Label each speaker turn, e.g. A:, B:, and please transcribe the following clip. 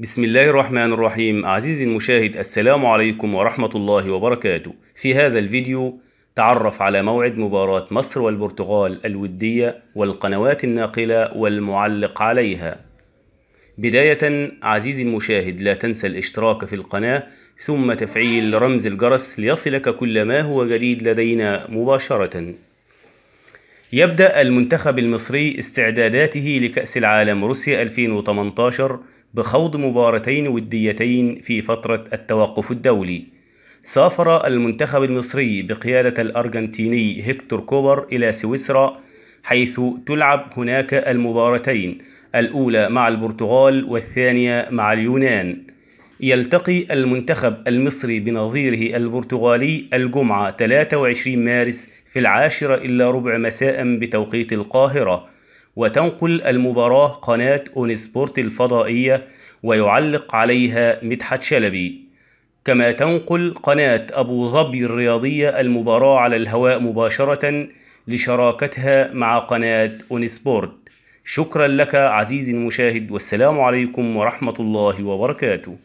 A: بسم الله الرحمن الرحيم عزيزي المشاهد السلام عليكم ورحمة الله وبركاته في هذا الفيديو تعرف على موعد مباراة مصر والبرتغال الودية والقنوات الناقلة والمعلق عليها بداية عزيزي المشاهد لا تنسى الاشتراك في القناة ثم تفعيل رمز الجرس ليصلك كل ما هو جديد لدينا مباشرة يبدأ المنتخب المصري استعداداته لكأس العالم روسيا 2018 بخوض مباراتين وديتين في فترة التوقف الدولي سافر المنتخب المصري بقيادة الأرجنتيني هيكتور كوبر إلى سويسرا حيث تلعب هناك المباراتين الأولى مع البرتغال والثانية مع اليونان يلتقي المنتخب المصري بنظيره البرتغالي الجمعة 23 مارس في العاشرة إلا ربع مساء بتوقيت القاهرة وتنقل المباراة قناة أون سبورت الفضائية ويعلق عليها مدحت شلبي كما تنقل قناة أبو ظبي الرياضية المباراة على الهواء مباشرة لشراكتها مع قناة أون سبورت شكرا لك عزيزي المشاهد والسلام عليكم ورحمة الله وبركاته